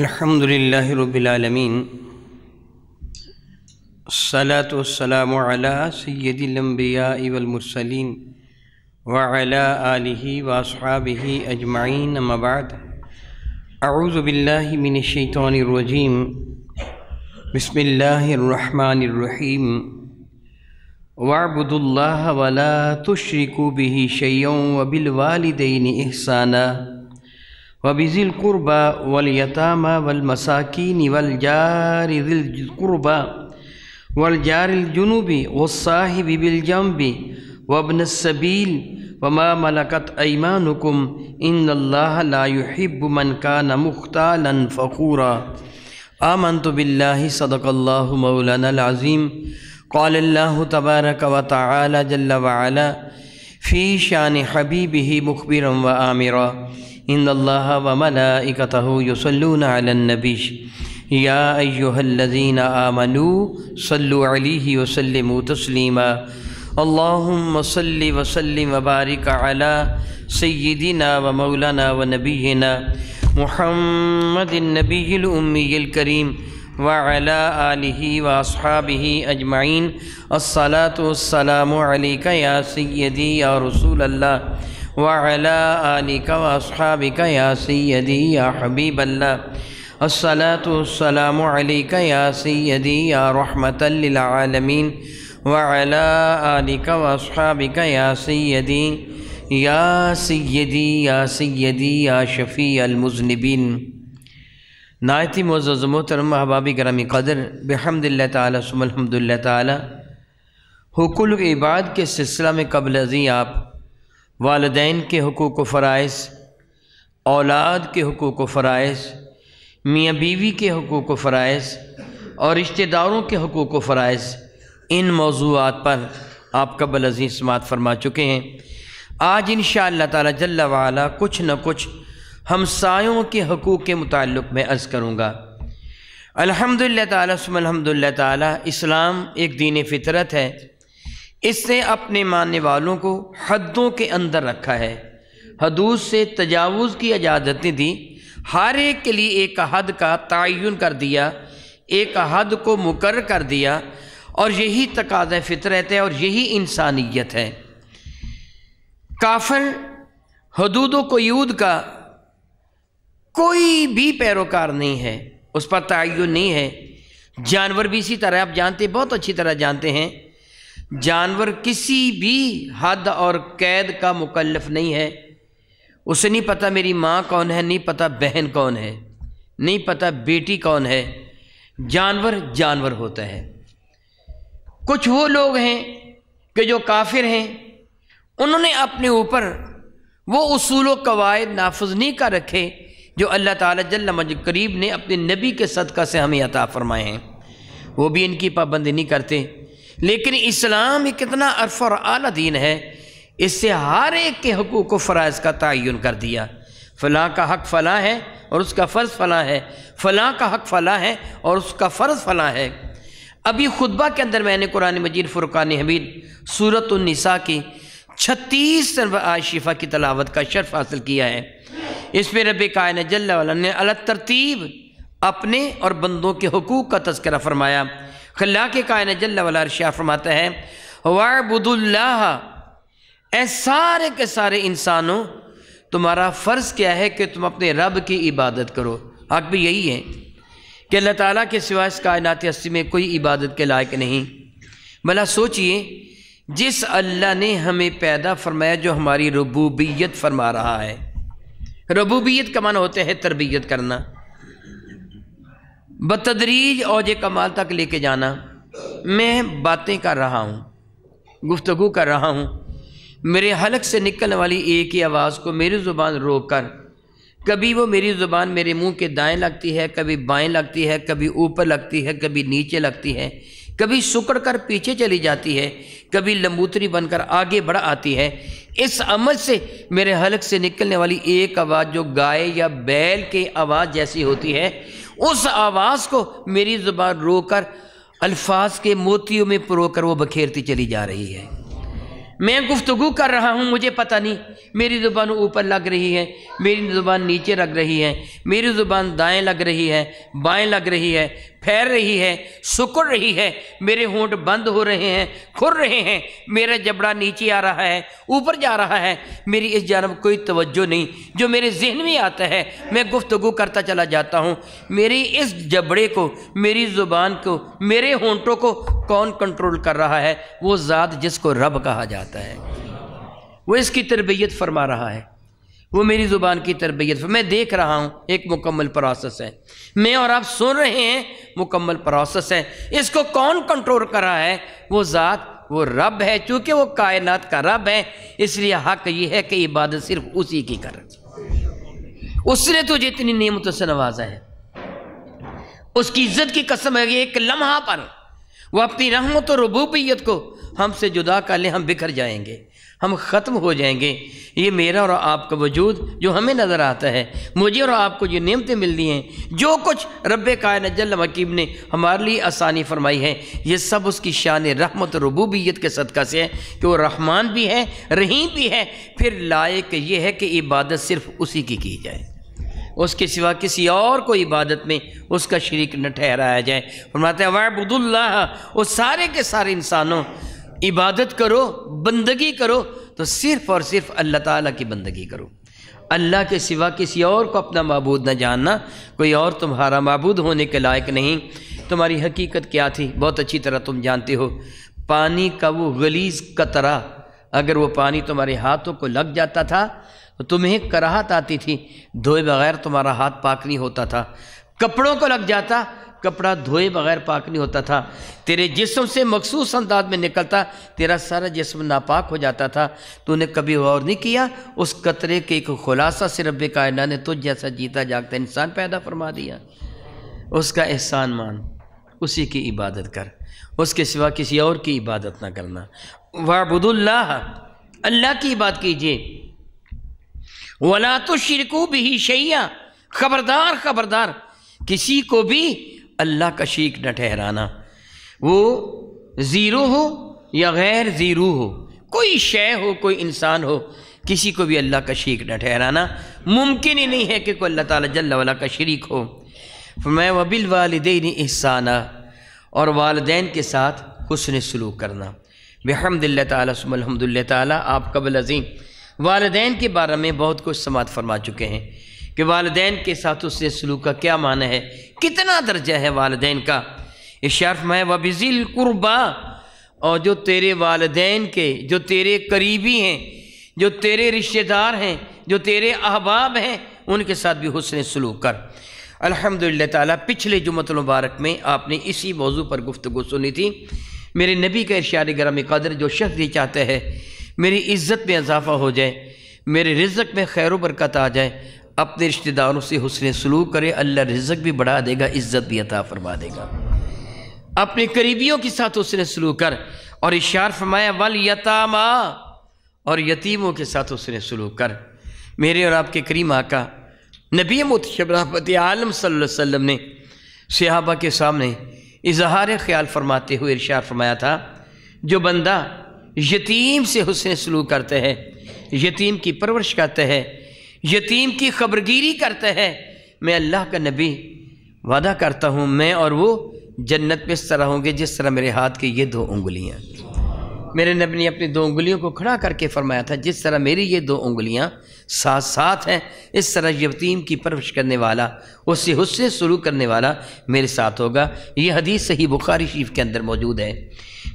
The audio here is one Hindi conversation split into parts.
अल्हम्दुलिल्लाहि रब्बिल आलमीन सलात वस्सलाम अला सय्यदिल अंबिया वल मुरसलीन व अला अजमाइन अम्मा बाद अऊज़ु बिल्लाहि मिनश शैतानिर रजीम बिस्मिल्लाहिर रहमानिर रहीम वअबुदुल्लाह व ला तुश्रिकू बिहि व बिल वालिदैन वबिज़िलक़ुरबा वलयतामा वलमसाकिन वलजारक़ुरबा वलजारजुनूबी वसाहिब बिलजम्बी वबनसबील वमा मलकत नकुम इन लाब लाहिबमन का नमुख्तालन फ़ूरा आमन तो बिल्ला सदकल्ला मौलानाज़ीम कल्ला तबारक व ताली जल्ला फ़ी शान हबीब ही मुखबिर व आमिरा इन अल्लाह वमलाइकत यसल्लून अलनबी या अयोहल्लजीन आमनू सल्लु अलैहि वसल्लम तस्लीमा अल्लाहुम्म सल्लि वसल्लिम वबारिक अला सय्यिदिना व मौलाना व नबीना मुहम्मदिन नबील उम्मील करीम व अला आलिहि व अस्हाबिहि अजमाइन अस्सलातु वस्सलामु अलैका या सय्यदी या रसूल अल्लाह वाला आलिका वसहाबिका या सैदी या हबीब अल्लाह असलातम का या सैदी या या सैदी या सैदी या सैदी नायती मोज़ मोहतरम अहबाबी कदर बहमदिल्ल तसमदल तुकुल इबाद के सिलसिला में कबल अजी आप वालदेन के हकूक़ व फ़रज़ औलाद के हकूक़ व फ़रज़ मियाँ बीवी के हकूक़ व फ़रज़ और रिश्तेदारों के हकूक़ व फ़रज़ इन मौजूद पर आप कबल अजीज़ समात फरमा चुके हैं आज इन ताला वाला कुछ न कुछ हमसायों के हकूक़ के मुतल मैं अर्ज़ करूँगा अलहमदिल्ल तसमदिल्ल अलहमदिल्ला ताली इस्लाम एक दीन फितरत है इसने अपने मानने वालों को हदों के अंदर रखा है हदूद से तजावज़ की इजाज़तें दी हर एक के लिए एक हद का तयन कर दिया एक हद को मुकर कर दिया और यही तकाज़ फितरत है और यही इंसानियत है काफर हदूद कयूद का कोई भी पैरोकार नहीं है उस पर तयन नहीं है जानवर भी इसी तरह आप जानते बहुत अच्छी तरह जानते हैं जानवर किसी भी हद और कैद का मुकलफ नहीं है उसे नहीं पता मेरी माँ कौन है नहीं पता बहन कौन है नहीं पता बेटी कौन है जानवर जानवर होता है कुछ वो लोग हैं कि जो काफिर हैं उन्होंने अपने ऊपर वो असूल कवायद नाफज नहीं कर रखे जो अल्लाह ताला मज करीब ने अपने नबी के सदका से हमें अता फरमाए हैं वो भी इनकी पाबंदी नहीं करते लेकिन इस्लाम ही कितना अरफ और आला दीन है इससे हर एक के हकूक़ व फराज़ का तयन कर दिया फ़लाँ का हक फ़लाँ है और उसका फ़र्ज़ फ़लाँ है फ़लाँ का हक फ़लाँ है और उसका फ़र्ज़ फ़लाँ है अभी खुतबा के अंदर मैंने कुरान मजीद फ़ुरक़ान हमीद सूरत की छत्तीस आशिफा की तलावत का शर्फ हासिल किया है इसमें रब कायन जल्ला ने अलग तरतीब अपने और बंदों के हकूक़ का तस्करा फरमाया खला के कायन जल्ला शाह फरमाते फरमाता है वाबुदुल्लाह ए सारे के सारे इंसानों तुम्हारा फ़र्ज़ क्या है कि तुम अपने रब की इबादत करो हक भी यही है कि अल्लाह ताली के सिवा इस कायनात हस्ती में कोई इबादत के लायक नहीं भला सोचिए जिस अल्लाह ने हमें पैदा फरमाया जो हमारी रबूबियत फरमा रहा है रबूबियत का मन होते हैं तरबियत करना बतदरीज औज कमाल तक लेके जाना मैं बातें कर रहा हूँ गुफ्तगु कर रहा हूँ मेरे हलक से निकलने वाली एक ही आवाज़ को मेरी ज़ुबान रोक कर कभी वो मेरी ज़ुबान मेरे मुंह के दाएं लगती है कभी बाएं लगती है कभी ऊपर लगती है कभी नीचे लगती है कभी सुकड़ कर पीछे चली जाती है कभी लंबूतरी बनकर आगे बढ़ आती है इस अमल से मेरे हलक से निकलने वाली एक आवाज़ जो गाय या बैल के आवाज़ जैसी होती है उस आवाज़ को मेरी ज़ुबान रोकर अल्फाज के मोतियों में परो कर वो बखेरती चली जा रही है मैं गुफ्तगु कर रहा हूँ मुझे पता नहीं मेरी ज़ुबान ऊपर लग रही है मेरी ज़ुबान नीचे लग रही है मेरी ज़ुबान दाएं लग रही है बाएं लग रही है फैर रही है सुकुड़ रही है मेरे होंठ बंद हो रहे हैं खुर रहे हैं मेरा जबड़ा नीचे आ रहा है ऊपर जा रहा है मेरी इस जानब कोई तवज्जो नहीं जो मेरे जहन में आता है मैं गुफ्तगु करता चला जाता हूँ मेरी इस जबड़े को मेरी ज़ुबान को मेरे होंठों को कौन कंट्रोल कर रहा है वो ज़ात जिसको रब कहा जाता है वो इसकी तरबियत फरमा रहा है वो मेरी ज़ुबान की तरबियत मैं देख रहा हूँ एक मुकम्मल प्रोसेस है मैं और आप सुन रहे हैं मुकम्मल प्रोसेस है इसको कौन कंट्रोल कर रहा है वो ज़ात वो रब है चूँकि वो कायनात का रब है इसलिए हक ये है कि इबादत सिर्फ उसी की कर उसने तुझे इतनी नियमतों से नवाजा है उसकी इज्जत की कसम है एक लम्हा पर वह अपनी रहमत और रबूबियत को हमसे जुदा कर ले हम बिखर जाएंगे हम ख़त्म हो जाएंगे ये मेरा और आपका वजूद जो हमें नज़र आता है मुझे और आपको जो नियमतें मिल रही हैं जो कुछ रब कायन जल ने हमारे लिए आसानी फरमाई है ये सब उसकी शान रहमत रबूबियत के सदका से है कि वो रहमान भी है रहीम भी है फिर लायक ये है कि इबादत सिर्फ उसी की की जाए उसके सिवा किसी और को इबादत में उसका शरीक न ठहराया जाए फरमाते वाहबुदुल्ला वो सारे के सारे इंसानों इबादत करो बंदगी करो तो सिर्फ़ और सिर्फ अल्लाह ताला की बंदगी करो अल्लाह के सिवा किसी और को अपना मबूद न जानना कोई और तुम्हारा मबूद होने के लायक नहीं तुम्हारी हकीकत क्या थी बहुत अच्छी तरह तुम जानते हो पानी का वो गलीज कतरा अगर वो पानी तुम्हारे हाथों को लग जाता था तो तुम्हें कराहत आती थी धोए बगैर तुम्हारा हाथ पाक नहीं होता था कपड़ों को लग जाता कपड़ा धोए बगैर पाक नहीं होता था तेरे जिस्म से मखसूस अंदाज में निकलता तेरा सारा जिस्म नापाक हो जाता था तूने कभी गौर नहीं किया उस कतरे के एक खुलासा से रब कायना ने तुझ जैसा जीता जागता इंसान पैदा फरमा दिया उसका एहसान मान उसी की इबादत कर उसके सिवा किसी और की इबादत ना करना वाहबुदुल्लाह अल्लाह की बात कीजिए वला तो शिरकू भी शैया खबरदार खबरदार किसी को भी अल्लाह का शीख न ठहराना वो ज़ीरो हो या गैर ज़ीरो हो कोई शय हो कोई इंसान हो किसी को भी अल्लाह का शीख न ठहराना मुमकिन ही नहीं है कि कोई अल्लाह ताला जल्ला वाला का शरीक हो मैं वबिल वालदेन एहसाना और वालदे के साथ हसन सलूक करना बेहमदिल्ला तसमदल ताली आप कबल अज़ीम वालदेन के बारे में बहुत कुछ समात फरमा चुके हैं कि वालदे के साथ उससे सलूक का क्या माना है कितना दर्जा है वालदे का शर्फ में वबिजिल कुर्बा और जो तेरे वालदे के जो तेरे करीबी हैं जो तेरे रिश्तेदार हैं जो तेरे अहबाब हैं उनके साथ भी हुसन सलूक कर अलहमदिल्ल तिछले पिछले जुमत मुबारक में आपने इसी मौजू पर गुफ्तु सुनी थी मेरे नबी का इर्शाद ग्राम कदर जो शख्स ये चाहता है मेरी इज़्ज़त में इजाफ़ा हो जाए मेरे रिजक में खैर बरकत आ जाए अपने रिश्तेदारों से हसन सलूक करें अल्लाह रिजक भी बढ़ा देगा इज़्ज़त भी अता फरमा देगा अपने करीबियों के साथ हसन सलूक कर और इशार फरमाया वल यतामा और यतीमों के साथ उसने सलूक कर मेरे और आपके करीम आका नबी मुतशबराफत आलम वसल्लम ने सहाबा के सामने इजहार ख्याल फरमाते हुए इरशाद फरमाया था जो बंदा यतीम से हुसन सलूक करते हैं यतीम की परवरिश करते हैं यतीम की खबरगिरी करते हैं मैं अल्लाह का नबी वादा करता हूँ मैं और वो जन्नत पे इस तरह होंगे जिस तरह मेरे हाथ की ये दो उंगलियाँ मेरे नबी ने अपनी दो उंगलियों को खड़ा करके फरमाया था जिस तरह मेरी ये दो उंगलियाँ साथ साथ हैं इस तरह यतीम की परवरिश करने वाला उससे हुस्से शुरू करने वाला मेरे साथ होगा ये हदीस सही बुखारी शरीफ के अंदर मौजूद है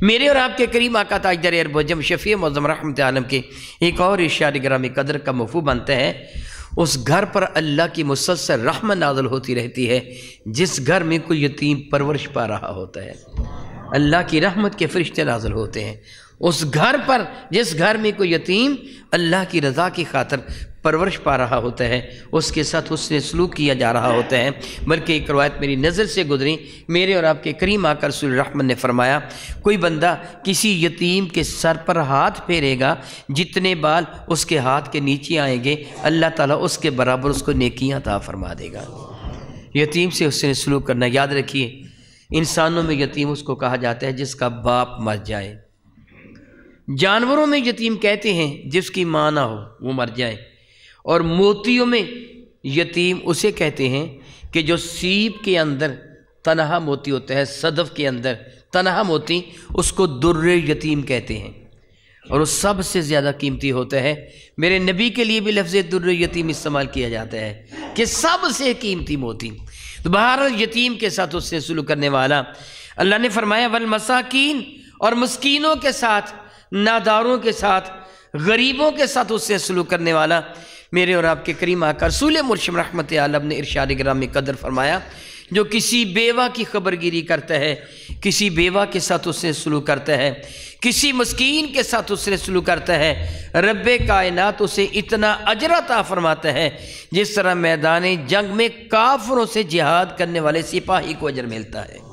मेरे और आपके करीब आका ताजदर अरबजम शफ़ी मज़म रहमत आलम के एक और इशार ग्रामी कदर का मफू बनते हैं उस घर पर अल्लाह की मुसलसल रहम नाजल होती रहती है जिस घर में कोई यतीम परवरिश पा रहा होता है अल्लाह की रहमत के फरिश्ते नाजल होते हैं उस घर पर जिस घर में कोई यतीम अल्लाह की रज़ा की खातर परवरिश पा रहा होता है उसके साथ उसने सलूक किया जा रहा होता है बल्कि एक रवायत मेरी नज़र से गुजरी मेरे और आपके करीम आकर रहमन ने फरमाया कोई बंदा किसी यतीम के सर पर हाथ फेरेगा जितने बाल उसके हाथ के नीचे आएंगे अल्लाह ताला उसके बराबर उसको नेकियां ता फरमा देगा यतीम से उसने सलूक करना याद रखिए इंसानों में यतीम उसको कहा जाता है जिसका बाप मर जाए जानवरों में यतीम कहते हैं जिसकी माँ ना हो वो मर जाए और मोतियों में यतीम उसे कहते हैं कि जो सीप के अंदर तनहा मोती होता है सदफ के अंदर तनहा मोती उसको दुर्र यतीम कहते हैं और वो सबसे ज़्यादा कीमती होता है मेरे नबी के लिए भी लफ्ज़ दुर्र यतीम इस्तेमाल किया जाता है कि सबसे कीमती मोती तो बहर यतीम के साथ उससे सुलू करने वाला अल्लाह ने फरमाया वल मसाकिन और मस्किनों के साथ नादारों के साथ गरीबों के साथ उससे सलूक करने वाला मेरे और आपके करीम आकर सूल मुरशम रहमत आलम ने इर्शाद ग्राम में कदर फरमाया जो किसी बेवा की खबरगिरी करता है किसी बेवा के साथ उसने सलूक करता है किसी मस्किन के साथ उसने सलूक करता है रब कायनात उसे इतना अजरता फरमाता है जिस तरह मैदान जंग में काफरों से जिहाद करने वाले सिपाही को अजर मिलता है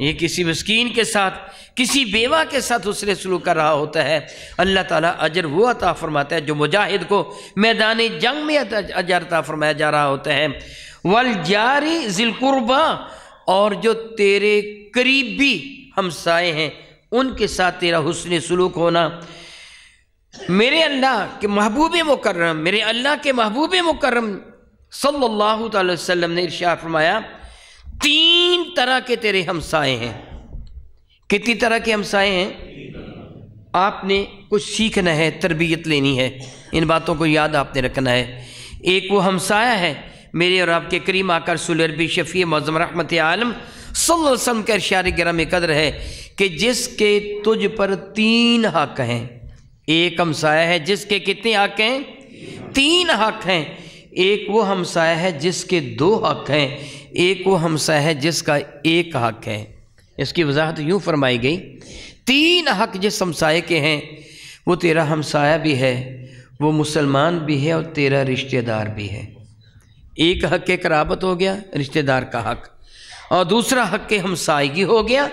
ये किसी मस्किन के साथ किसी बेवा के साथ उसने सलूक कर रहा होता है अल्लाह ताला अजर वो अता फरमाता है जो मुजाहिद को मैदान जंग में अजर अता फरमाया जा रहा होता है वल जारी जिलकुरबा और जो तेरे करीबी हमसाए हैं उनके साथ तेरा हुसन सलूक होना मेरे अल्लाह के महबूब मुकर्रम मेरे अल्लाह के महबूब मुकर्रम सल्लल्लाहु अलैहि वसल्लम ने इरशाद फरमाया तीन तरह के तेरे हमसाए हैं कितनी तरह के हमसाए हैं आपने कुछ सीखना है तरबियत लेनी है इन बातों को याद आपने रखना है एक वो हमसाया है मेरे और आपके करीम आकर सुलरबी शफ़ी मज़म रहमत आलम सल्लम का इशार ग्राम कदर है कि जिसके तुझ पर तीन हक हैं एक हमसाया है जिसके कितने हक हैं तीन हक हैं एक वो हमसाया है जिसके दो हक हैं एक वो हमसाया है जिसका एक हक है इसकी वजाहत यूँ फरमाई गई तीन हक जिस हमसाए के हैं वो तेरा हमसाया भी है वो मुसलमान भी है और तेरा रिश्तेदार भी है एक हक के कराबत हो गया रिश्तेदार का हक और दूसरा हक के हमसायगी हो गया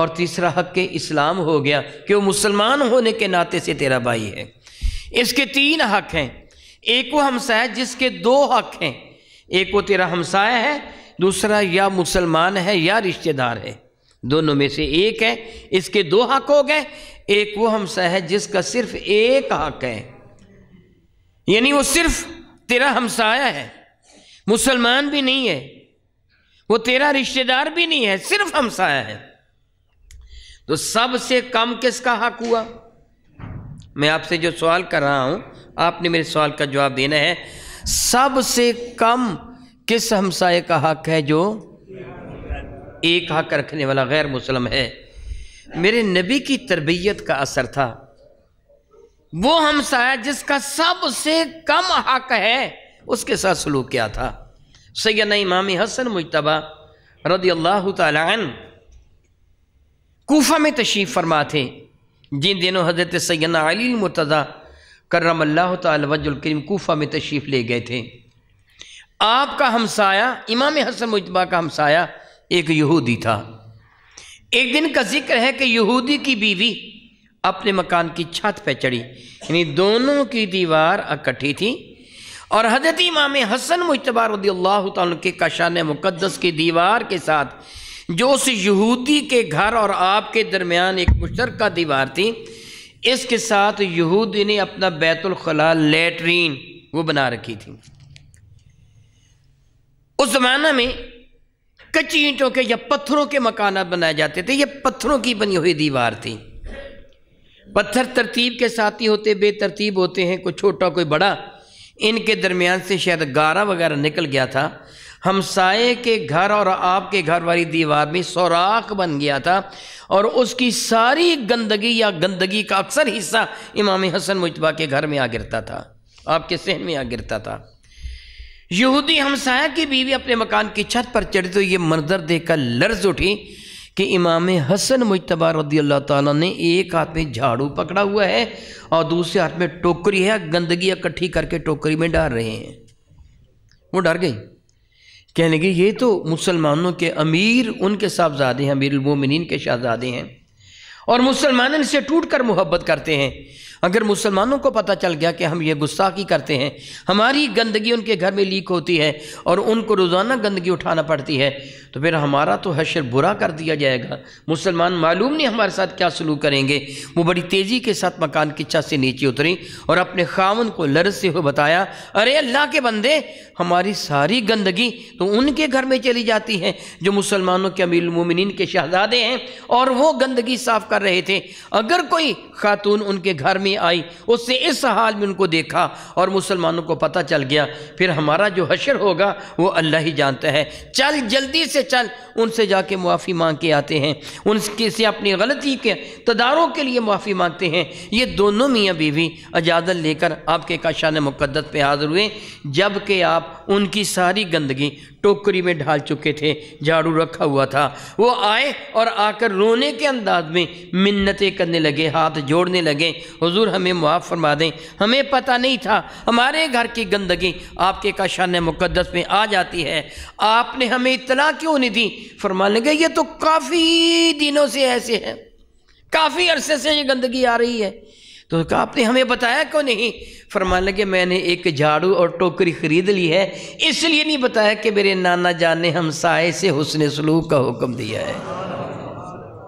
और तीसरा हक के इस्लाम हो गया कि वो मुसलमान होने के नाते से तेरा भाई है इसके तीन हक हैं एको हमसाया जिसके दो हक हैं एक वो तेरा हमसाया है दूसरा या मुसलमान है या रिश्तेदार है दोनों में से एक है इसके दो हक हो गए एक वो हमसाया है जिसका सिर्फ एक हक है यानी वो सिर्फ तेरा हमसाया है मुसलमान भी नहीं है वो तेरा रिश्तेदार भी नहीं है सिर्फ हमसाया है तो सबसे कम किसका हक हुआ मैं आपसे जो सवाल कर रहा हूं आपने मेरे सवाल का जवाब देना है सबसे कम किस हमसाय का हक है जो एक हक रखने वाला गैर मुसलम है मेरे नबी की तरबियत का असर था वो हमसाया जिसका सबसे कम हक है उसके साथ सलूक क्या था सैद इमामी हसन मुशतबा रदी अल्लाह तूफा में तशीफ फरमा थे जिन दिनों हज़रत सैदना अली मुर्तज़ा अल्लाह तजुलकरीम कोफ़ा में तशरीफ़ ले गए थे आपका हमसाया इमाम हसन मुजबा का हमसाया एक यहूदी था एक दिन का जिक्र है कि यहूदी की बीवी अपने मकान की छत पर चढ़ी यानी दोनों की दीवार इकट्ठी थी और हजरत इमाम हसन मुशतबा रदी अल्लाह के कशान मुक़दस की दीवार के साथ जो उस यहूदी के घर और आपके दरमियान एक मुश्तर दीवार थी इसके साथ यहूदी ने अपना बैतुलखला लेटरीन वो बना रखी थी उस जमाना में कच्ची ईंटों के या पत्थरों के मकाना बनाए जाते थे ये पत्थरों की बनी हुई दीवार थी पत्थर तरतीब के साथ ही होते बेतरतीब होते हैं कोई छोटा कोई बड़ा इनके दरमियान से शायद गारा वगैरह निकल गया था हमसाए के घर और आपके घर वाली दीवार में सौराख बन गया था और उसकी सारी गंदगी या गंदगी का अक्सर हिस्सा इमाम हसन मुशतबा के घर में आ गिरता था आपके सहन में आ गिरता था यहूदी हमसाया की बीवी अपने मकान की छत पर चढ़ी तो ये मंजर देखकर लर्ज उठी कि इमाम हसन मुशतबा रदी अल्लाह ताला ने एक हाथ में झाड़ू पकड़ा हुआ है और दूसरे हाथ में टोकरी है गंदगी इकट्ठी करके टोकरी में डाल रहे हैं वो डर गई कहने लगे ये तो मुसलमानों के अमीर उनके साहबजादे हैं अमीर उमिन के शहजादे हैं और मुसलमान इनसे टूट कर मोहब्बत करते हैं अगर मुसलमानों को पता चल गया कि हम ये गुस्साखी करते हैं हमारी गंदगी उनके घर में लीक होती है और उनको रोज़ाना गंदगी उठाना पड़ती है तो फिर हमारा तो हशर बुरा कर दिया जाएगा मुसलमान मालूम नहीं हमारे साथ क्या सलूक करेंगे वो बड़ी तेज़ी के साथ मकान की छत से नीचे उतरी और अपने खावन को लरसते हुए बताया अरे अल्लाह के बंदे हमारी सारी गंदगी तो उनके घर में चली जाती है जो मुसलमानों के अमीर मुमिन के शहजादे हैं और वो गंदगी साफ़ कर रहे थे अगर कोई खातून उनके घर में नहीं आई उसने इस हाल में उनको देखा और मुसलमानों को पता चल गया फिर हमारा जो हशर होगा वो अल्लाह ही जानता है चल जल्दी से चल उनसे जाके मुआफ़ी मांग के आते हैं उनके से अपनी गलती के तदारों के लिए मुआफ़ी मांगते हैं ये दोनों मियाँ बीवी इजाज़त लेकर आपके काशान मुकदस पर हाजिर हुए जबकि आप उनकी सारी गंदगी टोकरी में ढाल चुके थे झाड़ू रखा हुआ था वो आए और आकर रोने के अंदाज में मिन्नतें करने लगे हाथ जोड़ने लगे हुजूर हमें मुआफ़ फरमा दें हमें पता नहीं था हमारे घर की गंदगी आपके काशान मुकदस में आ जाती है आपने हमें इतना क्यों नहीं दी फरमा लगे ये तो काफ़ी दिनों से ऐसे है काफ़ी अरसे से ये गंदगी आ रही है तो कहा आपने हमें बताया क्यों नहीं फरमान लगे मैंने एक झाड़ू और टोकरी ख़रीद ली है इसलिए नहीं बताया कि मेरे नाना जान ने हमसाए से हुसन सलूक का हुक्म दिया है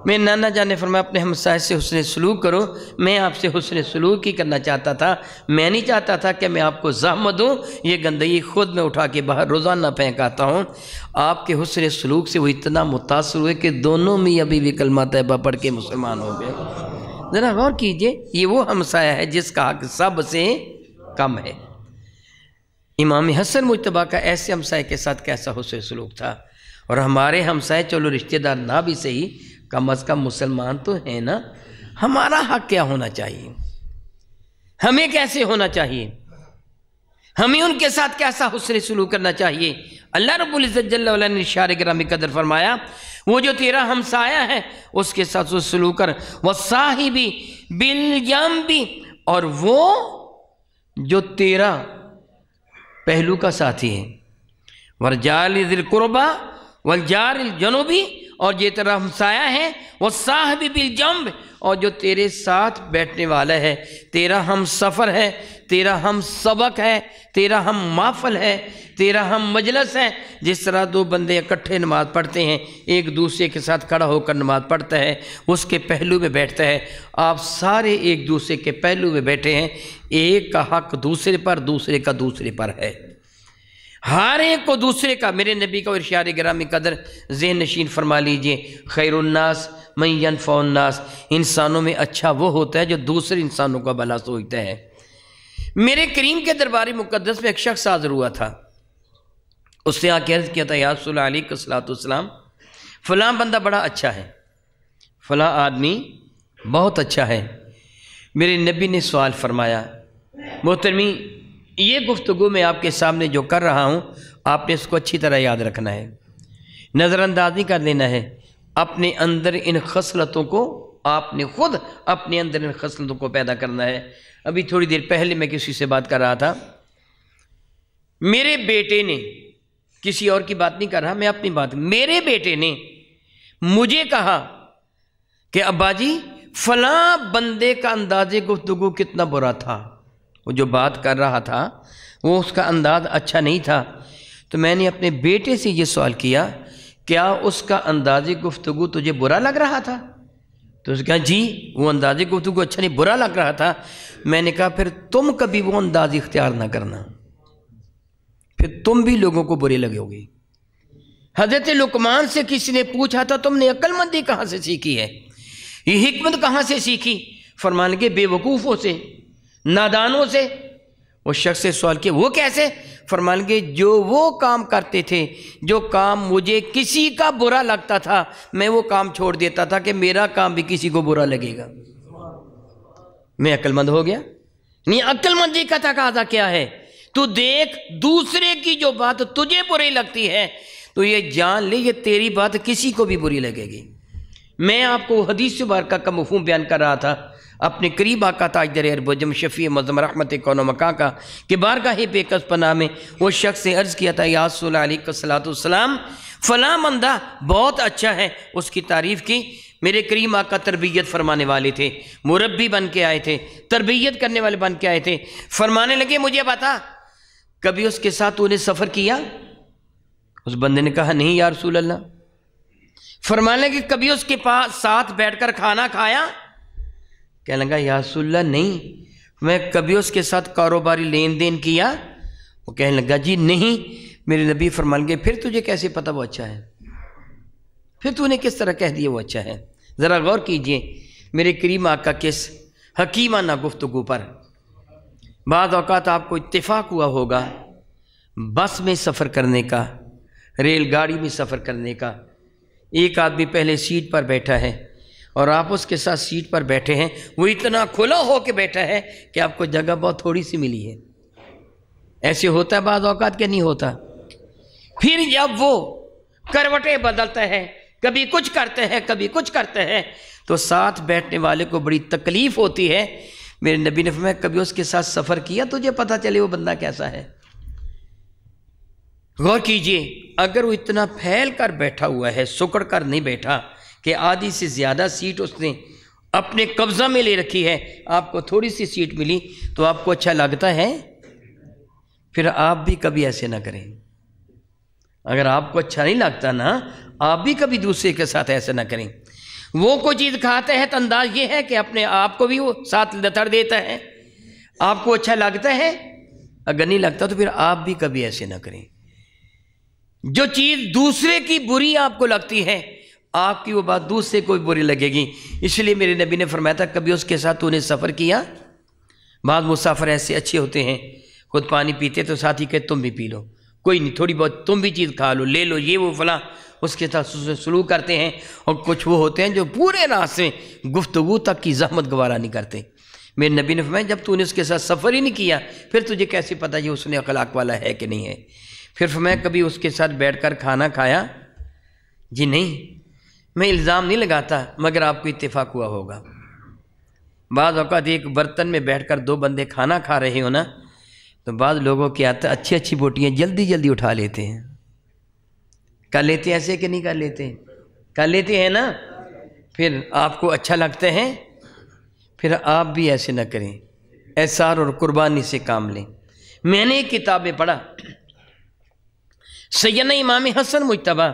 मेरे नाना जान ने फरमाया अपने हमसाए से हुसन सलूक करो मैं आपसे हुसन सलूक ही करना चाहता था मैं नहीं चाहता था कि मैं आपको जहमत दूँ ये गंदगी खुद में उठा के बाहर रोज़ाना फेंक आता हूँ आपके हुसन सलूक से वो इतना मुतासर हुए कि दोनों अभी भी कलमा तैबा पढ़ के मुसलमान हो गए ज़रा गौर कीजिए ये वो हमसाया है जिसका हक सबसे कम है इमाम हसन मुशतबा का ऐसे हमसाय के साथ कैसा हुसन सलूक था और हमारे हमसाय चलो रिश्तेदार ना भी सही कम अज़ कम मुसलमान तो हैं ना हमारा हक क्या होना चाहिए हमें कैसे होना चाहिए हमें उनके साथ कैसा हुसन सलूक करना चाहिए अल्लाह रबुल्ज़त ने शार ग्रामी कदर फरमाया वो जो तेरा हमसाया है उसके साथ सलू कर वह भी बिल भी और वो जो तेरा पहलू का साथी है वरजाल दिल कुरबा वलजार जनूबी और ये तेरा हमसाया है वह भी बिल जम्ब और जो तेरे साथ बैठने वाला है तेरा हम सफ़र है तेरा हम सबक है तेरा हम माफल है तेरा हम मजलस है जिस तरह दो बंदे इकट्ठे नमाज पढ़ते हैं एक दूसरे के साथ खड़ा होकर नमाज पढ़ता है उसके पहलू में बैठता है आप सारे एक दूसरे के पहलू में बैठे हैं एक का हक दूसरे पर दूसरे का दूसरे पर है हर एक को दूसरे का मेरे नबी का और शार ग्रामी कदर जेन नशीन फरमा लीजिए खैरनास मैन फोन्नास इंसानों में अच्छा वो होता है जो दूसरे इंसानों का भला सोचता है मेरे करीम के दरबारी मुकदस में एक शख्स हाजिर हुआ था उससे आके अर्ज़ किया था यासलाम फलां फ़लाँ बंदा बड़ा अच्छा है फ़लाँ आदमी बहुत अच्छा है मेरे नबी ने सवाल फरमाया मोहतरमी ये गुफ्तु मैं आपके सामने जो कर रहा हूँ आपने इसको अच्छी तरह याद रखना है नज़रअंदाज नहीं कर लेना है अपने अंदर इन खसलतों को आपने खुद अपने अंदर इन खसलतों को पैदा करना है अभी थोड़ी देर पहले मैं किसी से बात कर रहा था मेरे बेटे ने किसी और की बात नहीं कर रहा मैं अपनी बात मेरे बेटे ने मुझे कहा कि अब्बा जी बंदे का अंदाजे गुफ्तगु कितना बुरा था वो जो बात कर रहा था वो उसका अंदाज अच्छा नहीं था तो मैंने अपने बेटे से ये सवाल किया क्या उसका अंदाज गुफ्तु तुझे बुरा लग रहा था तो उसने कहा जी वो अंदाज गुफ्तु अच्छा नहीं बुरा लग रहा था मैंने कहा फिर तुम कभी वो अंदाज इख्तियार ना करना फिर तुम भी लोगों को बुरे लगोगे हजरत लुकमान से किसी ने पूछा था तुमने अक्लमंदी कहाँ से सीखी है ये हमत कहाँ से सीखी फरमान के बेवकूफ़ों से नादानों से वो शख्स से सवाल किया वो कैसे फरमान के जो वो काम करते थे जो काम मुझे किसी का बुरा लगता था मैं वो काम छोड़ देता था कि मेरा काम भी किसी को बुरा लगेगा मैं अक्लमंद हो गया नहीं अक्लमंदी का तकाजा क्या है तू देख दूसरे की जो बात तुझे बुरी लगती है तो ये जान ले ये तेरी बात किसी को भी बुरी लगेगी मैं आपको हदीस बार का मफहम बयान कर रहा था अपने करीब आका ताजदर अरबजम शफ़ी मज़म रहमत कौन मका का कि बारगाह पेकस पना में वो शख्स ने अर्ज़ किया था यासलाम फ़ला मंदा बहुत अच्छा है उसकी तारीफ़ की मेरे करीम आका तरबियत फरमाने वाले थे मुरबी बन के आए थे तरबियत करने वाले बन के आए थे फरमाने लगे मुझे पता कभी उसके साथ उन्हें सफ़र किया उस बंदे ने कहा नहीं यार रसूल अल्लाह फरमाने लगे कभी उसके पास साथ बैठकर खाना खाया कह लगा यासुल्ला नहीं मैं कभी उसके साथ कारोबारी लेन देन किया वो कहने लगा जी नहीं मेरे नबी फरमान गए फिर तुझे कैसे पता वो अच्छा है फिर तूने किस तरह कह दिया वो अच्छा है ज़रा गौर कीजिए मेरे करीम आका किस हकीमाना गुफ्तगु पर बाद अवकात आपको इतफाक़ हुआ होगा बस में सफ़र करने का रेलगाड़ी में सफ़र करने का एक आदमी पहले सीट पर बैठा है और आप उसके साथ सीट पर बैठे हैं वो इतना खुला हो के बैठा है कि आपको जगह बहुत थोड़ी सी मिली है ऐसे होता है बाद औकात के नहीं होता फिर जब वो करवटें बदलते हैं कभी कुछ करते हैं कभी कुछ करते हैं तो साथ बैठने वाले को बड़ी तकलीफ होती है मेरे नबी ने फरमाया कभी उसके साथ सफ़र किया तुझे पता चले वो बंदा कैसा है गौर कीजिए अगर वो इतना फैल कर बैठा हुआ है सुकड़ कर नहीं बैठा कि आधी से ज़्यादा सीट उसने अपने कब्ज़ा में ले रखी है आपको थोड़ी सी सीट मिली तो आपको अच्छा लगता है फिर आप भी कभी ऐसे ना करें अगर आपको अच्छा नहीं लगता ना आप भी कभी दूसरे के साथ ऐसे ना करें वो कोई चीज़ खाते हैं तो अंदाज ये है कि अपने आप को भी वो साथ लतड़ देता है आपको अच्छा लगता है अगर नहीं लगता तो फिर आप भी कभी ऐसे ना करें जो चीज़ दूसरे की बुरी आपको लगती है आपकी वो बात दूसरे को भी बुरी लगेगी इसलिए मेरे नबी ने फरमाया था कभी उसके साथ तूने सफ़र किया बाद मुसाफर ऐसे अच्छे होते हैं खुद पानी पीते तो साथ ही कहे तुम भी पी लो कोई नहीं थोड़ी बहुत तुम भी चीज़ खा लो ले लो ये वो फला उसके साथ शुरू करते हैं और कुछ वो होते हैं जो पूरे रास्ते गुफ्तगु तक की जहमत गवारा नहीं करते मेरे नबी ने फरमाया जब तूने उसके साथ सफ़र ही नहीं किया फिर तुझे कैसे पता ये उसने अखलाक वाला है कि नहीं है फिर फरमाया कभी उसके साथ बैठ कर खाना खाया जी नहीं मैं इल्ज़ाम नहीं लगाता मगर आपको इतफाक हुआ होगा बाद अवत एक बर्तन में बैठकर दो बंदे खाना खा रहे हो ना तो बाद लोगों की आता अच्छी अच्छी बोटियाँ जल्दी जल्दी उठा लेते हैं कर लेते हैं ऐसे कि नहीं कर लेते कर लेते हैं ना फिर आपको अच्छा लगते हैं फिर आप भी ऐसे ना करें एसार और कुर्बानी से काम लें मैंने एक किताब में पढ़ा सैदना इमाम हसन मुशतबा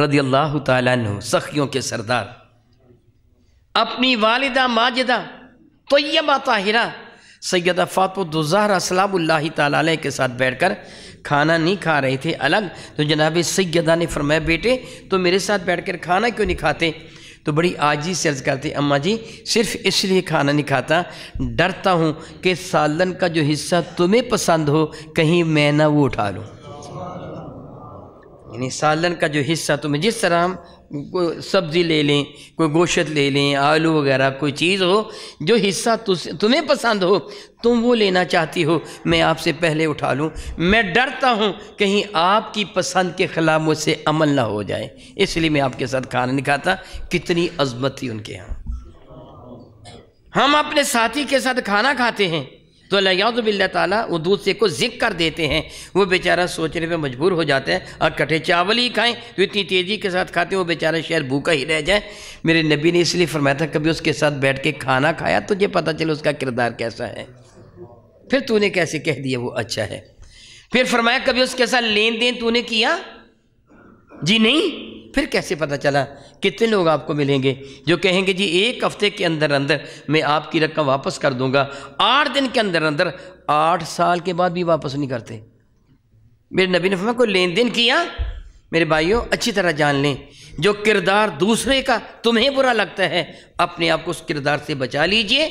रदी अल्लाह तु सखियों के सरदार अपनी वालदा माजिदा तय्यबा ताहिरा सैदा फ़ातुज़ाहर असलाम्ला तै के साथ बैठकर खाना नहीं खा रहे थे अलग तो जनाब सैदा ने फरमाया बेटे तो मेरे साथ बैठकर खाना क्यों नहीं खाते तो बड़ी आजी से अर्ज़ करती अम्मा जी सिर्फ इसलिए खाना नहीं खाता डरता हूँ कि सालन का जो हिस्सा तुम्हें पसंद हो कहीं मैं ना वो उठा लूँ यानी सालन का जो हिस्सा तुम्हें जिस तरह हम कोई सब्ज़ी ले लें कोई गोश्त ले लें आलू वगैरह कोई चीज़ हो जो हिस्सा तुम्हें पसंद हो तुम वो लेना चाहती हो मैं आपसे पहले उठा लूँ मैं डरता हूँ कहीं आपकी पसंद के ख़िलाफ़ मुझसे अमल ना हो जाए इसलिए मैं आपके साथ खाना नहीं खाता कितनी अजमत थी उनके यहाँ हम अपने साथी के साथ खाना खाते हैं तो लिल्ला ताला वो दूध से को जिक कर देते हैं वो बेचारा सोचने पे मजबूर हो जाता है और कटे चावल ही खाएं तो इतनी तेज़ी के साथ खाते हैं वो बेचारा शायद भूखा ही रह जाए मेरे नबी ने इसलिए फरमाया था कभी उसके साथ बैठ के खाना खाया तुझे पता चले उसका किरदार कैसा है फिर तूने कैसे कह दिया वो अच्छा है फिर फरमाया कभी उसके साथ लेन देन तूने किया जी नहीं फिर कैसे पता चला कितने लोग आपको मिलेंगे जो कहेंगे जी एक हफ्ते के अंदर अंदर मैं आपकी रकम वापस कर दूंगा आठ दिन के अंदर अंदर आठ साल के बाद भी वापस नहीं करते मेरे नबी ने फरमा कोई लेन देन किया मेरे भाइयों अच्छी तरह जान लें जो किरदार दूसरे का तुम्हें बुरा लगता है अपने आप को उस किरदार से बचा लीजिए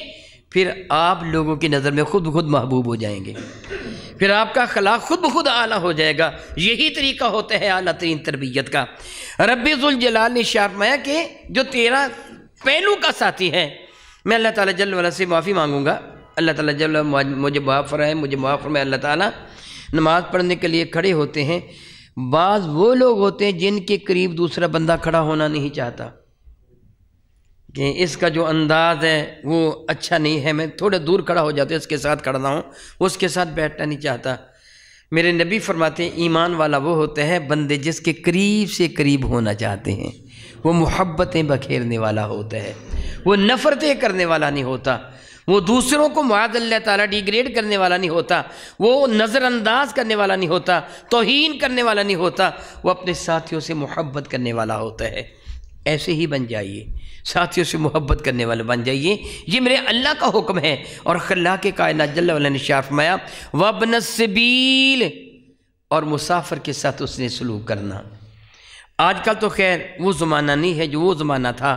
फिर आप लोगों की नज़र में खुद खुद महबूब हो जाएंगे फिर आपका खला खुद ब खुद आला हो जाएगा यही तरीका होता है आला तरीन तरबियत का रबीज़ुलजलाल ने शारमाया कि जो तेरा पहलू का साथी है मैं अल्लाह ताला जल वाला से माफ़ी मांगूँगा अल्लाह ताला जल मुझे माफ़ फरमाए मुझे माफ़ फरमाए अल्लाह ताला नमाज़ पढ़ने के लिए खड़े होते हैं बाज़ वो लोग होते हैं जिनके करीब दूसरा बंदा खड़ा होना नहीं चाहता कि इसका जो अंदाज है वो अच्छा नहीं है मैं थोड़ा दूर खड़ा हो जाता इसके साथ खड़ा हूँ उसके साथ बैठना नहीं चाहता मेरे नबी फरमाते ईमान वाला वो होता है बंदे जिसके करीब से करीब होना चाहते हैं वो मोहब्बतें बखेरने वाला होता है वो नफ़रतें करने वाला नहीं होता वो दूसरों को माद अल्लाह ताला डिग्रेड करने वाला नहीं होता वो नज़रअंदाज करने वाला नहीं होता तोहन करने वाला नहीं होता वो अपने साथियों से मोहब्बत करने वाला होता है ऐसे ही बन जाइए साथियों से मोहब्बत करने वाले बन जाइए ये मेरे अल्लाह का हुक्म है और खल्ला के कायना जल्ला ने शाफमाया सबील और मुसाफर के साथ उसने सलूक करना आजकल तो खैर वो ज़माना नहीं है जो वो ज़माना था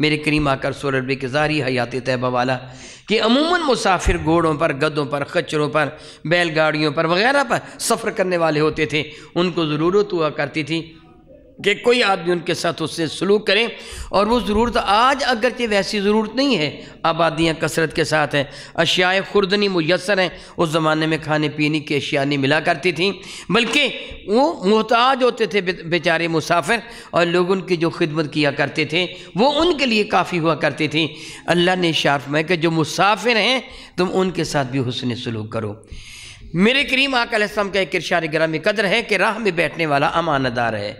मेरे करीम आकर सोरब के जारी हयात तैबा वाला कि अमूमन मुसाफिर घोड़ों पर गदों पर खच्चरों पर बैलगाड़ियों पर वगैरह पर सफ़र करने वाले होते थे उनको ज़रूरत हुआ करती थी कि कोई आदमी उनके साथ उससे सलूक करें और वो ज़रूरत आज ये वैसी ज़रूरत नहीं है आबादियाँ कसरत के साथ हैं अशियाएँ खुर्दनी मैसर हैं उस ज़माने में खाने पीने की अशिया नहीं मिला करती थी बल्कि वो मोहताज होते थे बेचारे मुसाफिर और लोग उनकी जो खिदमत किया करते थे वो उनके लिए काफ़ी हुआ करती थी अल्लाह ने शार्फ में कि जो मुसाफिर हैं तुम उनके साथ भी हुसन सलूक करो मेरे करीम आकलम का एक इरशार ग्राम कदर है कि राह में बैठने वाला अमानदार है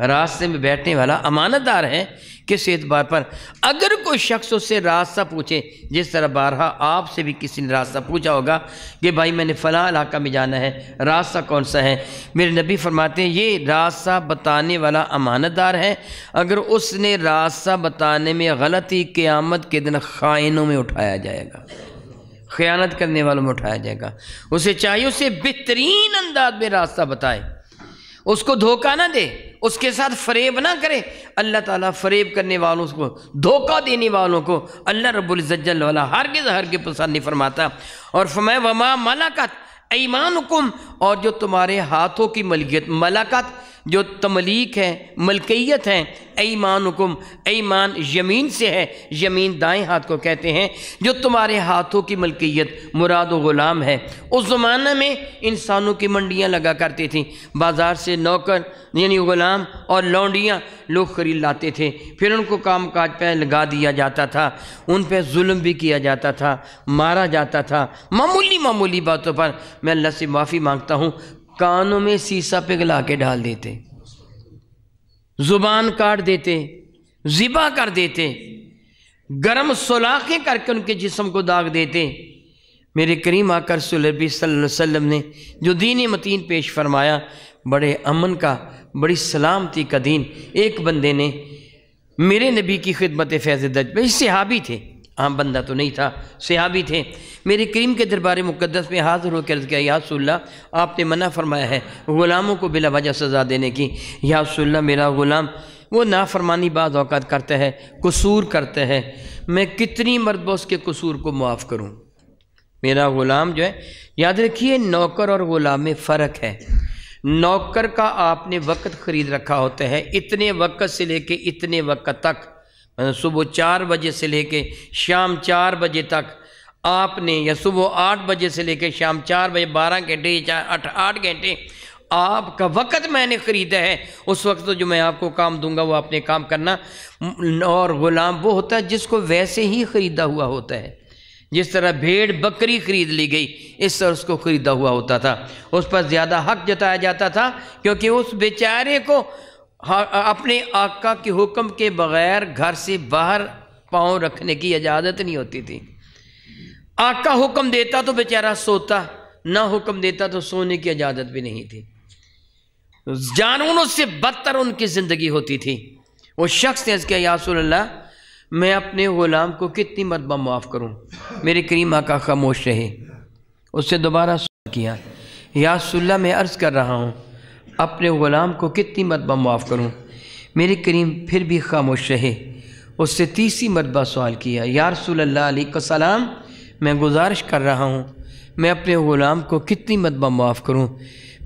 रास्ते में बैठने वाला अमानतदार है किस एतबार पर अगर कोई शख्स उससे रास्ता पूछे जिस तरह बारहा आपसे भी किसी ने रास्ता पूछा होगा कि भाई मैंने फ़लाँ इलाका में जाना है रास्ता कौन सा है मेरे नबी फरमाते हैं ये रास्ता बताने वाला अमानतदार है अगर उसने रास्ता बताने में गलती क़्यामत के दिन खाइनों में उठाया जाएगा ख़यानत करने वालों में उठाया जाएगा उसे चाहिए उसे बेहतरीन अंदाज में रास्ता बताए उसको धोखा ना दे उसके साथ फरेब ना करें अल्लाह ताला फरेब करने वालों को धोखा देने वालों को अल्लाह रबुल्जल वाला हर के हर के पसंद नहीं फरमाता और फमय वमा मलाकत ईमान हुकुम और जो तुम्हारे हाथों की मलकियत मलाकत जो तमलीक है मलकियत है ईमान हुकुम ईमान यमीन से है यमीन दाएं हाथ को कहते हैं जो तुम्हारे हाथों की मलकियत मुराद ग़ुलाम है उस ज़माने में इंसानों की मंडियाँ लगा करती थी बाज़ार से नौकर यानी ग़ुलाम और लौंडियां लोग खरीद लाते थे फिर उनको काम काज पर लगा दिया जाता था उन पर जुल्म भी किया जाता था मारा जाता था मामूली मामूली बातों पर मैं अल्लाह से माफ़ी मांगता हूँ कानों में सीसा पिघला के डाल देते जुबान काट देते ज़िबा कर देते गर्म सलाखें करके उनके जिस्म को दाग देते मेरे करीम आकर सुलबी वसल्लम ने जो दीन मतीन पेश फरमाया बड़े अमन का बड़ी सलामती का दीन एक बंदे ने मेरे नबी की खिदमत फैज़ पर इससे सहाबी थे आम बंदा तो नहीं था सहाबी थे मेरे करीम के दरबार मुकदस में हाजिर होकर अर्ज़ किया आपने मना फरमाया है ग़ुलामों को बिला वजह सज़ा देने की यासल्ला मेरा ग़ुलाम वो नाफरमानी बाद औकात करता है कसूर करते हैं मैं कितनी मरतबा उसके कसूर को मुआफ़ करूँ मेरा ग़ुलाम जो है याद रखिए नौकर और ग़ुलाम में फ़र्क है नौकर का आपने वक्त ख़रीद रखा होता है इतने वक्त से लेके इतने वक्त तक सुबह चार बजे से लेके शाम चार बजे तक आपने या सुबह आठ बजे से कर शाम चार बजे बारह घंटे या आठ आठ घंटे आपका वक़्त मैंने ख़रीदा है उस वक्त तो जो मैं आपको काम दूंगा वो आपने काम करना और ग़ुलाम वो होता है जिसको वैसे ही ख़रीदा हुआ होता है जिस तरह भेड़ बकरी खरीद ली गई इस तरह उसको ख़रीदा हुआ होता था उस पर ज़्यादा हक जताया जाता था क्योंकि उस बेचारे को हाँ, अपने आका के हुक्म के बगैर घर से बाहर पाँव रखने की इजाज़त नहीं होती थी आका हुक्म देता तो बेचारा सोता ना हुक्म देता तो सोने की इजाज़त भी नहीं थी जानूनों से बदतर उनकी ज़िंदगी होती थी वो शख्स ने इसके यासोल्ला मैं अपने ग़ुलाम को कितनी मरतबा माफ़ करूँ मेरे करीम आका खामोश रहे उससे दोबारा किया यासोल्ला मैं अर्ज़ कर रहा हूँ अपने ग़ुलाम को कितनी मरतबा माफ़ करूँ मेरे करीम फिर भी खामोश रहे उससे तीसरी मरतबा सवाल किया यार सल्लाम मैं गुजारिश कर रहा हूँ मैं अपने ग़ुलाम को कितनी मरतबा माफ़ करूँ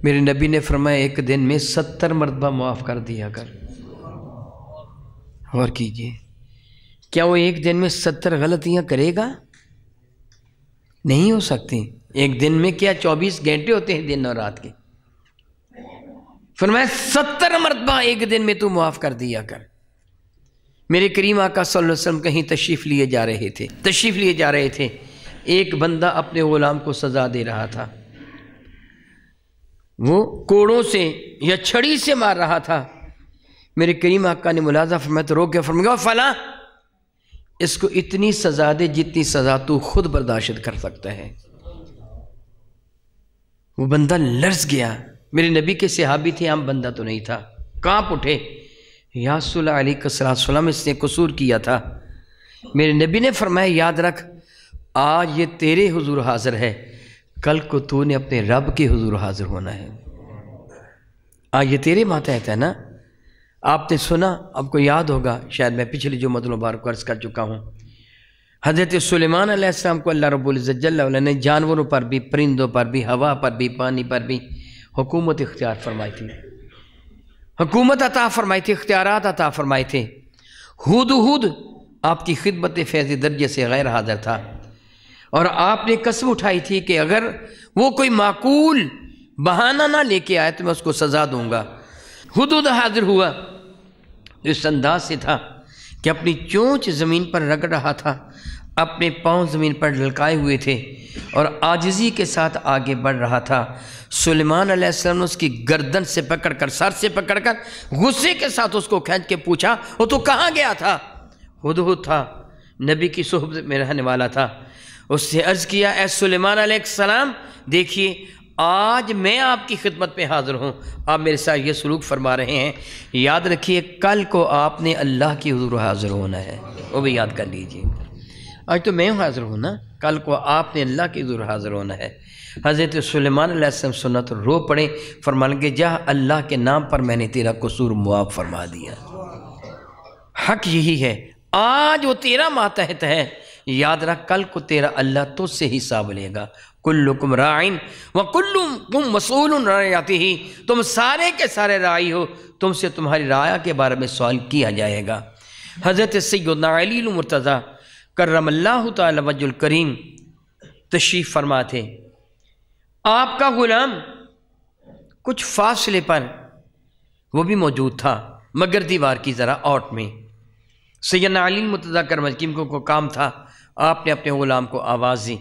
मेरे नबी ने फरमाया एक दिन में सत्तर मरतबा माफ़ कर दिया कर और कीजिए क्या वो एक दिन में सत्तर गलतियाँ करेगा नहीं हो सकती एक दिन में क्या चौबीस घंटे होते हैं दिन और रात के फरमाया सत्तर मरतबा एक दिन में तू माफ़ कर दिया कर मेरे करीम आका वसल्लम कहीं तशरीफ़ लिए जा रहे थे तशरीफ़ लिए जा रहे थे एक बंदा अपने ग़ुलाम को सज़ा दे रहा था वो कोड़ों से या छड़ी से मार रहा था मेरे करीम आका ने मुलाजा फरमाया तो रोक गया फरमाया फला इसको इतनी सज़ा दे जितनी सज़ा तू खुद बर्दाश्त कर सकता है वो बंदा लर्स गया मेरे नबी के सिहाबी थे आम बंदा तो नहीं था कांप उठे यासुल्ला इसने कसूर किया था मेरे नबी ने फरमाया याद रख आज ये तेरे हुजूर हाज़िर है कल को तूने अपने रब के हुजूर हाज़िर होना है आज ये तेरे मातहत है ना आपने सुना आपको याद होगा शायद मैं पिछले जो मुबारक अर्ज़ कर चुका हूँ हज़रत सलेमान को अल्लाह रबुल्ज़त ने जानवरों पर भी परिंदों पर भी हवा पर भी पानी पर भी हुकूमत इख्तियार फरमाई थी हुकूमत अता फरमाई थी इख्तियारत अता फरमाए थे हुद हुद आपकी खिदमत फैज़ दर्जे से गैर हाजिर था और आपने कसम उठाई थी कि अगर वो कोई माकूल बहाना ना लेके आए तो मैं उसको सज़ा दूंगा खुद हाजिर हुआ इस अंदाज से था कि अपनी चोंच ज़मीन पर रगड़ रहा था अपने पाँव ज़मीन पर ललकाए हुए थे और आजिज़ी के साथ आगे बढ़ रहा था सुलेमान अलैहिस्सलाम ने उसकी गर्दन से पकड़कर सर से पकड़कर गुस्से के साथ उसको खींच के पूछा वो तो कहाँ गया था खुद था नबी की सोहबत में रहने वाला था उससे अर्ज़ किया ए सुलेमान अलैहिस्सलाम देखिए आज मैं आपकी खिदमत में हाज़िर हूँ आप मेरे साथ ये सलूक फरमा रहे हैं याद रखिए कल को आपने अल्लाह की हजूर हाज़िर होना है वो भी याद कर लीजिए आज तो मैं हाज़िर हूँ ना कल को आपने अल्लाह के दूर हाजिर होना है हज़रत सलेमान सुनत रो पड़े फरमान के जहाँ अल्लाह के नाम पर मैंने तेरा कसूर मुआब फरमा दिया हक यही है आज वो तेरा मातहत है याद रख कल को तेरा अल्लाह तुझसे हिसाब लेगा कुल्लुकुम राइन व कुल्लु तुम मसूल आती ही तुम सारे के सारे राई हो तुमसे तुम्हारी राया के बारे में सवाल किया जाएगा हज़रत सैदना अली मुर्तज़ा कर्रमल्ला तवजुल करीम तशरीफ़ फरमा थे आपका ग़ुलाम कुछ फासले पर वो भी मौजूद था मगर दीवार की ज़रा आउट में सैदना अली मुतदा कर को, को काम था आपने अपने ग़ुलाम को आवाज़ दी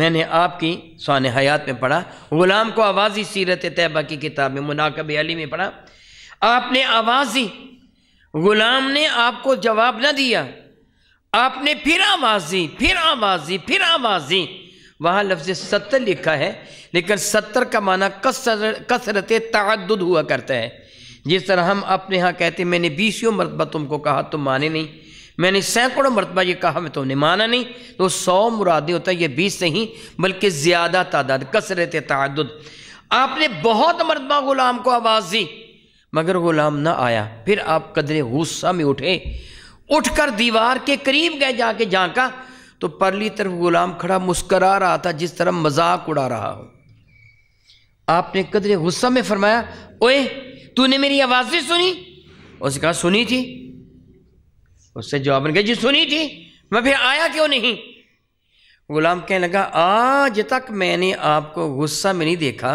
मैंने आपकी सान हयात में पढ़ा ग़ुलाम को आवाज़ दी सीरत तयबा की किताब में मुनाकब अली में पढ़ा आपने आवाज़ दी ग़ुलाम ने आपको जवाब ना दिया आपने फिर आवाज दी फिर आवाज दी फिर आवाज दी वहाँ लफ्ज सत्तर लिखा है लेकिन सत्तर का माना कसर कसरत तद हुआ करता है जिस तरह हम अपने यहाँ कहते मैंने बीसों मरतबा तुमको कहा तुम माने नहीं मैंने सैकड़ों मरतबा ये कहा मैं तुमने माना नहीं तो सौ मुरादें होता है ये बीस नहीं बल्कि ज़्यादा तादाद कसरत तद आपने बहुत मरतबा गुलाम को आवाज़ दी मगर गुलाम ना आया फिर आप कदरे गुस्सा में उठे उठकर दीवार के करीब गए जाके झांका तो परली तरफ गुलाम खड़ा मुस्करा रहा था जिस तरह मजाक उड़ा रहा हो आपने कदरे गुस्सा में फरमाया ओए तूने मेरी आवाज़ भी सुनी उसने कहा सुनी थी उससे जवाब ने कहा जी सुनी थी मैं फिर आया क्यों नहीं गुलाम कहने लगा आज तक मैंने आपको गुस्सा में नहीं देखा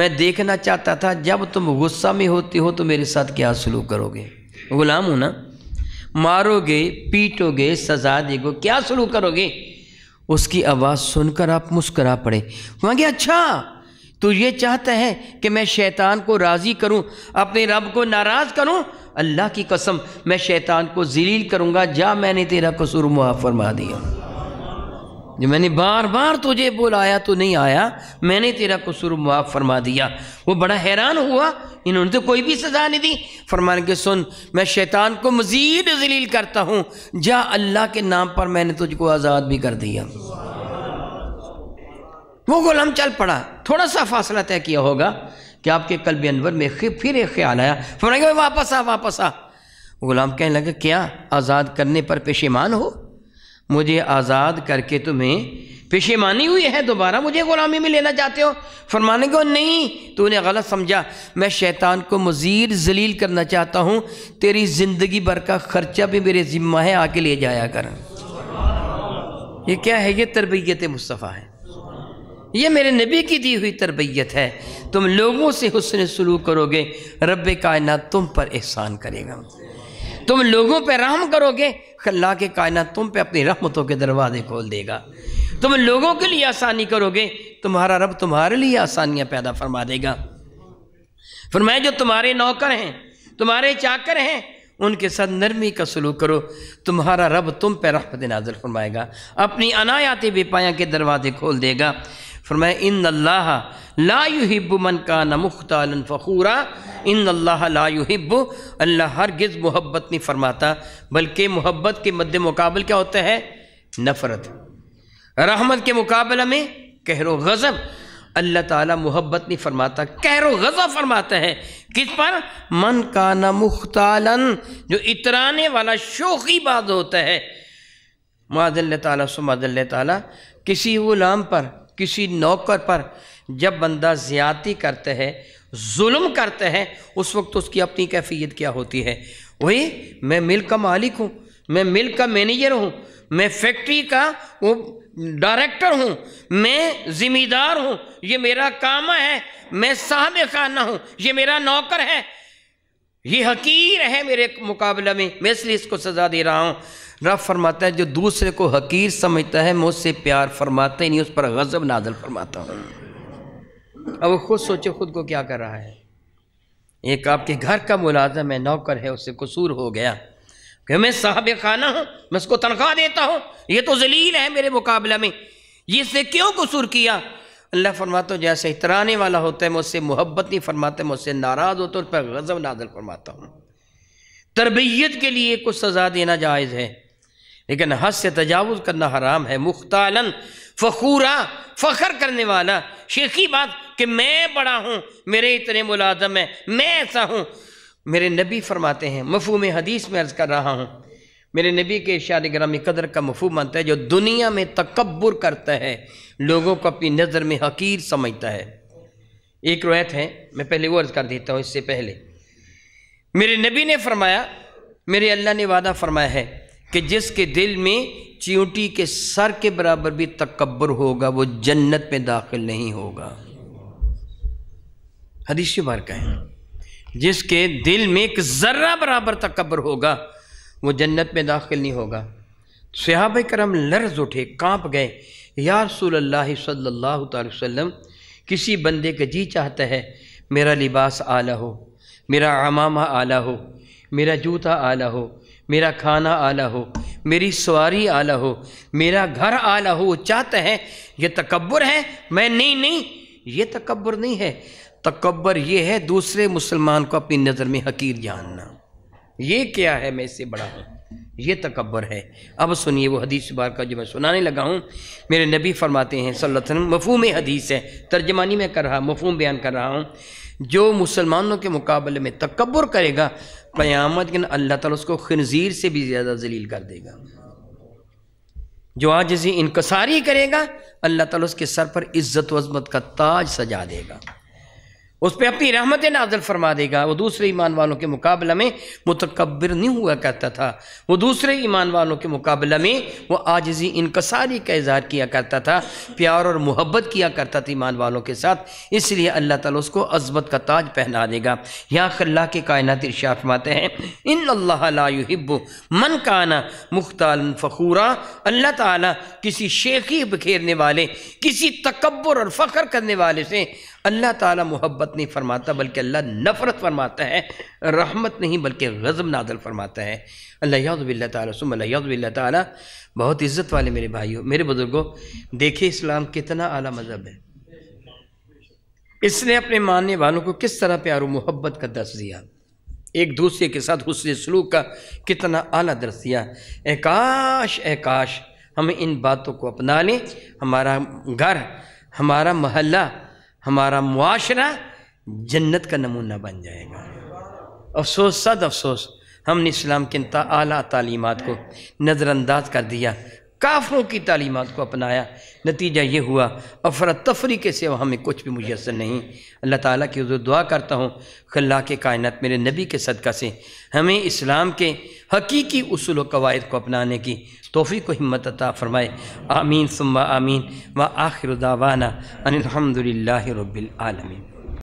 मैं देखना चाहता था जब तुम गुस्सा में होती हो तो मेरे साथ क्या सलूक करोगे गुलाम हूं ना मारोगे पीटोगे सजा देगो क्या शुरू करोगे उसकी आवाज़ सुनकर आप मुस्करा पड़े वहाँ गया अच्छा तो ये चाहता है कि मैं शैतान को राज़ी करूँ अपने रब को नाराज़ करूँ अल्लाह की कसम मैं शैतान को जलील करूँगा जा मैंने तेरा कसूर मुआफ़ फरमा दिया जो मैंने बार बार तुझे बुलाया तो नहीं आया मैंने तेरा कसूर माफ़ फरमा दिया वो बड़ा हैरान हुआ इन्होंने तो कोई भी सज़ा नहीं दी फरमान के सुन मैं शैतान को मज़ीद जलील करता हूँ जा अल्लाह के नाम पर मैंने तुझको आज़ाद भी कर दिया वो गुलाम चल पड़ा थोड़ा सा फासला तय किया होगा कि आपके कल भी अनवर में फिर एक ख्याल आया फरमाएंगे वापस आ वापस आ गुलाम कहने लगे क्या आज़ाद करने पर पेशेमान हो मुझे आज़ाद करके तुम्हें पेशेमानी हुई है दोबारा मुझे ग़ुलामी में लेना चाहते हो फरमाने को नहीं तूने गलत समझा मैं शैतान को मज़ीद जलील करना चाहता हूँ तेरी ज़िंदगी भर का ख़र्चा भी मेरे ज़िम्मा है आके ले जाया कर ये क्या है ये तरबियत मुस्तफ़ा है ये मेरे नबी की दी हुई तरबियत है तुम लोगों से हुसन सलूक करोगे रब कायनात तुम पर एहसान करेगा तुम लोगों पर रहम करोगे अल्लाह के कायना तुम पे अपनी रहमतों के दरवाजे खोल देगा तुम लोगों के लिए आसानी करोगे तुम्हारा रब तुम्हारे लिए आसानियाँ पैदा फरमा देगा फरमाए जो तुम्हारे नौकर हैं तुम्हारे चाकर हैं उनके साथ नरमी का सलूक करो तुम्हारा रब तुम पे रहमत नाजर फरमाएगा अपनी अनायाती बेपाया के दरवाजे खोल देगा फरमाए इन अल्लाह ला युहिब मन का नमुख्तालन फ़खूरा इन अल्लाह ला युहिब अल्लाह गिज मोहब्बत नहीं फ़रमाता बल्कि मोहब्बत के मद्द मुकाबल क्या होता है नफ़रत रहमत के मुकाबले में कहरो गज़ब अल्लाह ताला मोहब्बत नहीं फरमाता कहरो गजब फरमाता है किस पर मन का न मुख्तालन जो इतराने वाला शोखी बात होता है माजल्ल तुम सुमाजल्ल तसी गुलाम पर किसी नौकर पर जब बंदा ज़्यादती करते हैं जुल्म करते हैं उस वक्त उसकी अपनी कैफियत क्या होती है वही मैं मिल का मालिक हूँ मैं मिल का मैनेजर हूँ मैं फैक्ट्री का वो डायरेक्टर हूँ मैं ज़िम्मेदार हूँ ये मेरा काम है मैं साहब खाना हूँ ये मेरा नौकर है ये हकीर है मेरे मुकाबले में मैं इसलिए इसको सज़ा दे रहा हूँ रफ फरमाता है जो दूसरे को हकीर समझता है मैं उससे प्यार फरमाता ही नहीं उस पर गज़ब नाजल फरमाता हूँ अब खुद सोचे खुद को क्या कर रहा है एक आपके घर का मुलाजम है नौकर है उससे कसूर हो गया कि मैं साहब खाना हूँ मैं उसको तनख्वाह देता हूँ ये तो जलील है मेरे मुकाबला में ये इसने क्यों कसूर किया अल्लाह फरमाता हूँ जैसे इतराने वाला होता है मैं उससे मोहब्बत नहीं फरमाता उससे नाराज़ होता हूँ उस पर गज़ब नाजल फरमाता हूँ तरबियत के लिए कुछ सज़ा देना जायज़ है लेकिन हद से तजावज़ करना हराम है मुख्तालन फ़खूरा फ़खर करने वाला शेखी बात कि मैं बड़ा हूँ मेरे इतने मुलाजम हैं मैं ऐसा हूँ मेरे नबी फरमाते हैं मफहम हदीस में अर्ज़ कर रहा हूँ मेरे नबी के इशार ग्रामी कदर का मफू मानता है जो दुनिया में तकबर करता है लोगों को अपनी नज़र में हकीर समझता है एक रोयत है मैं पहले वो अर्ज़ कर देता हूँ इससे पहले मेरे नबी ने फरमाया मेरे अल्लाह ने वादा फरमाया है कि जिसके दिल में चींटी के सर के बराबर भी तकबर होगा वो जन्नत में दाखिल नहीं होगा हदीस बार कहें जिसके दिल में एक ज़र्रा बराबर तकबर होगा वो जन्नत में दाखिल नहीं होगा सिहाब करम लर्ज उठे कांप गए या रसूल्ला सल्ला वसम किसी बंदे का जी चाहता है मेरा लिबास आला हो मेरा अमामा आला हो मेरा जूता आला हो मेरा खाना आला हो मेरी सवारी आला हो मेरा घर आला हो वो चाहते हैं ये तकबर है मैं नहीं नहीं ये तकबर नहीं है तकबर ये है दूसरे मुसलमान को अपनी नज़र में हकीर जानना ये क्या है मैं इससे बड़ा हूँ ये तकबर है अब सुनिए वो हदीस बार का जो मैं सुनाने लगा हूँ मेरे नबी फरमाते हैं सल्लल्लाहु अलैहि वसल्लम मफहूम हदीस है तर्जमानी में कर रहा मफहूम बयान कर रहा हूँ जो मुसलमानों के मुकाबले में तकबर करेगा क़यामत के अल्लाह ताला उसको खनजीर से भी ज़्यादा जलील कर देगा जो आज इनकसारी करेगा अल्लाह ताला उसके सर पर इज़्ज़त वज़मत का ताज सजा देगा उस पर अपनी रहमत नाजल फरमा देगा वो दूसरे ईमान वालों के मुकाबला में मुतकबर नहीं हुआ करता था वो दूसरे ईमान वालों के मुकाबला में वो आजजी इनकसारी का इजहार किया करता था प्यार और मोहब्बत किया करता था ईमान वालों के साथ इसलिए अल्लाह ताली उसको अजबत का ताज पहना देगा यहाँ खल्ला के कायनत इर्शा फरमाते हैं इन अल्लाब मन काना मुख्ताल फ़खूरा अल्लाह ताली किसी शेखी बखेरने वाले किसी तकबर और फ़ख्र करने वाले से अल्लाह ताला मोहब्बत नहीं फरमाता बल्कि अल्लाह नफ़रत फरमाता है रहमत नहीं बल्कि गज़ब नादल फरमाता है अल्लाहबिल्ला तसमल्ला ताली बहुत इज़्ज़त वाले मेरे भाइयों मेरे बुज़ुर्गों देखिए इस्लाम कितना आला मज़हब है इसने अपने मानने वालों को किस तरह प्यार मोहब्बत का दर्श दिया एक दूसरे के साथ हुसन सलूक का कितना आला दर्श दिया एकाश एकाश हम इन बातों को अपना लें हमारा घर हमारा महल्ला हमारा मुआशरा जन्नत का नमूना बन जाएगा अफसोस सद अफसोस हमने इस्लाम के आला तालीमत को नज़रअंदाज कर दिया काफरों की तालीमत को अपनाया नतीजा ये हुआ अफरा तफरी के सिवा हमें कुछ भी मुयसर नहीं अल्लाह ताला की हजूर दुआ करता हूँ खल्ला के कायनत मेरे नबी के सदका से हमें इस्लाम के हकीकी उसूल कवायद को अपनाने की तोहफ़ी को हिम्मत अता फ़रमाए आमीन सुम्मा आमीन व आखिर दावाना अनिलहमदिल्ला रबालमीन